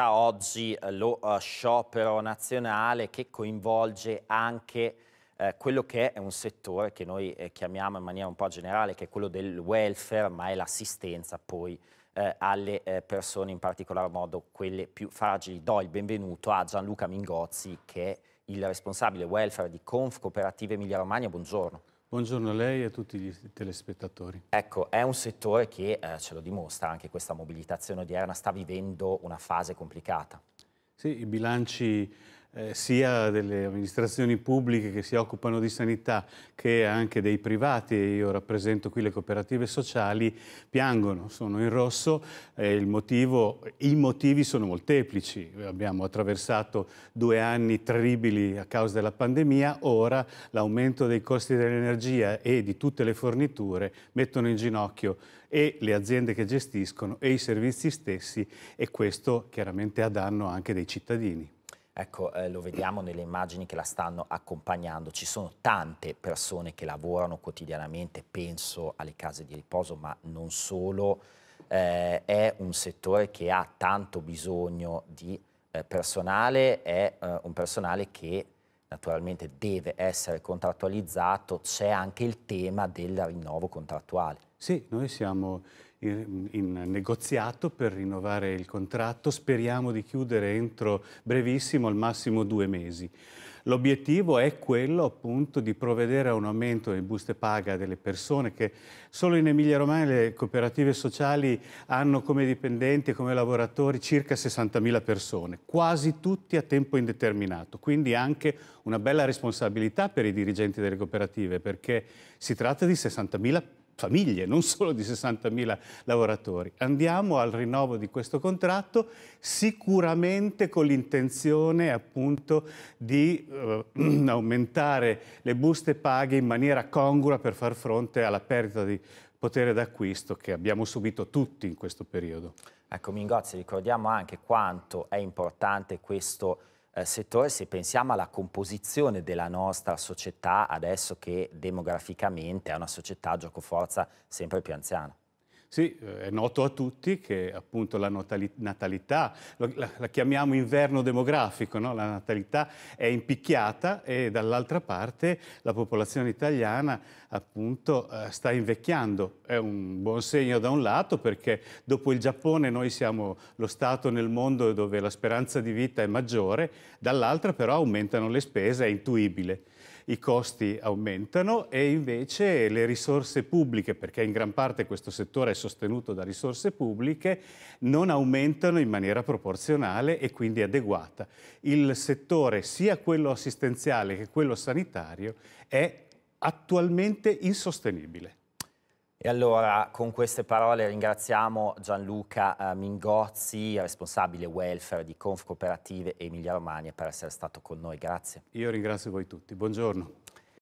oggi eh, lo uh, sciopero nazionale che coinvolge anche eh, quello che è un settore che noi eh, chiamiamo in maniera un po' generale, che è quello del welfare, ma è l'assistenza poi eh, alle eh, persone, in particolar modo quelle più fragili. Do il benvenuto a Gianluca Mingozzi, che è il responsabile welfare di Conf Cooperative Emilia Romagna. Buongiorno. Buongiorno a lei e a tutti gli telespettatori. Ecco, è un settore che, eh, ce lo dimostra anche questa mobilitazione odierna, sta vivendo una fase complicata. Sì, i bilanci eh, sia delle amministrazioni pubbliche che si occupano di sanità che anche dei privati, io rappresento qui le cooperative sociali, piangono, sono in rosso, eh, motivo, i motivi sono molteplici, abbiamo attraversato due anni terribili a causa della pandemia, ora l'aumento dei costi dell'energia e di tutte le forniture mettono in ginocchio e le aziende che gestiscono e i servizi stessi e questo chiaramente a danno anche dei cittadini. Ecco, eh, lo vediamo nelle immagini che la stanno accompagnando. Ci sono tante persone che lavorano quotidianamente, penso alle case di riposo, ma non solo. Eh, è un settore che ha tanto bisogno di eh, personale, è eh, un personale che naturalmente deve essere contrattualizzato. C'è anche il tema del rinnovo contrattuale. Sì, noi siamo in, in negoziato per rinnovare il contratto, speriamo di chiudere entro brevissimo, al massimo due mesi. L'obiettivo è quello appunto di provvedere a un aumento delle buste paga delle persone che solo in Emilia-Romagna le cooperative sociali hanno come dipendenti e come lavoratori circa 60.000 persone, quasi tutti a tempo indeterminato, quindi anche una bella responsabilità per i dirigenti delle cooperative perché si tratta di 60.000 persone famiglie, non solo di 60.000 lavoratori. Andiamo al rinnovo di questo contratto sicuramente con l'intenzione appunto di eh, aumentare le buste paghe in maniera congrua per far fronte alla perdita di potere d'acquisto che abbiamo subito tutti in questo periodo. Ecco Mingozzi, ricordiamo anche quanto è importante questo eh, settore, se pensiamo alla composizione della nostra società adesso che demograficamente è una società gioco forza sempre più anziana. Sì, eh, è noto a tutti che appunto la natalità, la, chiamiamo inverno demografico, no? la natalità è impicchiata e dall'altra parte la popolazione italiana appunto eh, sta invecchiando. È un buon segno da un lato perché dopo il Giappone noi siamo lo Stato nel mondo dove la speranza di vita è maggiore, dall'altra però aumentano le spese, è intuibile i costi aumentano e invece le risorse pubbliche, perché in gran parte questo settore è sostenuto da risorse pubbliche, non aumentano in maniera proporzionale e quindi adeguata. Il settore, sia quello assistenziale che quello sanitario, è attualmente insostenibile. E allora con queste parole ringraziamo Gianluca eh, Mingozzi, responsabile welfare di Conf Cooperative Emilia Romagna, per essere stato con noi. Grazie. Io ringrazio voi tutti. Buongiorno.